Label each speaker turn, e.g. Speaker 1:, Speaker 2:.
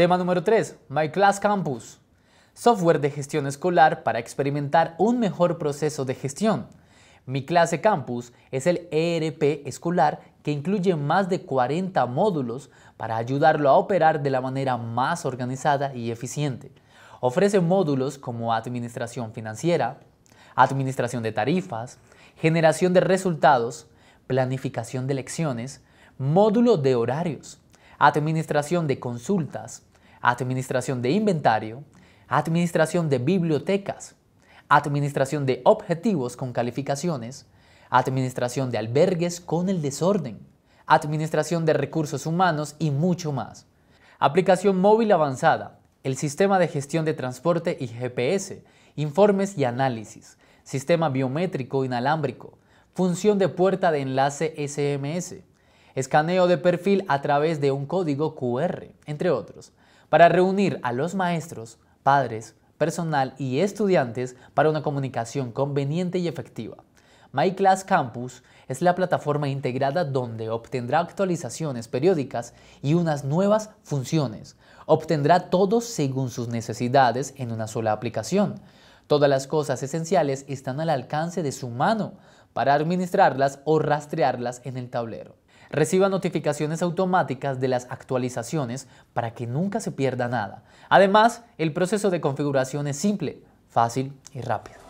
Speaker 1: Tema número 3. My Class Campus. Software de gestión escolar para experimentar un mejor proceso de gestión. Mi clase campus es el ERP escolar que incluye más de 40 módulos para ayudarlo a operar de la manera más organizada y eficiente. Ofrece módulos como administración financiera, administración de tarifas, generación de resultados, planificación de lecciones, módulo de horarios, administración de consultas, administración de inventario, administración de bibliotecas, administración de objetivos con calificaciones, administración de albergues con el desorden, administración de recursos humanos y mucho más. Aplicación móvil avanzada, el sistema de gestión de transporte y GPS, informes y análisis, sistema biométrico inalámbrico, función de puerta de enlace SMS, escaneo de perfil a través de un código QR, entre otros para reunir a los maestros, padres, personal y estudiantes para una comunicación conveniente y efectiva. MyClass Campus es la plataforma integrada donde obtendrá actualizaciones periódicas y unas nuevas funciones. Obtendrá todo según sus necesidades en una sola aplicación. Todas las cosas esenciales están al alcance de su mano para administrarlas o rastrearlas en el tablero. Reciba notificaciones automáticas de las actualizaciones para que nunca se pierda nada. Además, el proceso de configuración es simple, fácil y rápido.